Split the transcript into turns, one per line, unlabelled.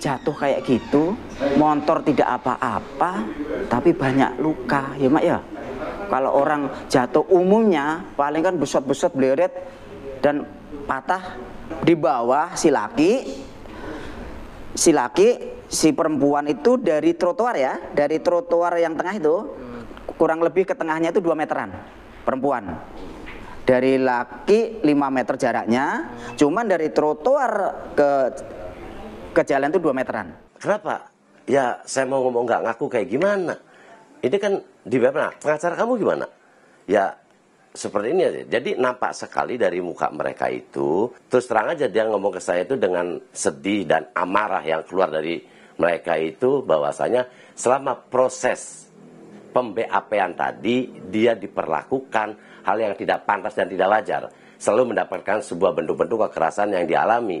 jatuh kayak gitu, motor tidak apa-apa, tapi banyak luka, ya mak ya. Kalau orang jatuh umumnya paling kan besot-besot beleret dan patah di bawah si laki, si laki, si perempuan itu dari trotoar ya, dari trotoar yang tengah itu kurang lebih ke tengahnya itu 2 meteran perempuan dari laki 5 meter jaraknya cuman dari trotoar ke ke jalan
itu 2 meteran. Kenapa? Ya saya mau ngomong nggak ngaku kayak gimana? Ini kan di mana? Pengacara kamu gimana? Ya seperti ini aja. Jadi nampak sekali dari muka mereka itu. Terus terang aja dia ngomong ke saya itu dengan sedih dan amarah yang keluar dari mereka itu bahwasanya selama proses pembeapean tadi dia diperlakukan hal yang tidak pantas dan tidak wajar selalu mendapatkan sebuah bentuk-bentuk kekerasan yang dialami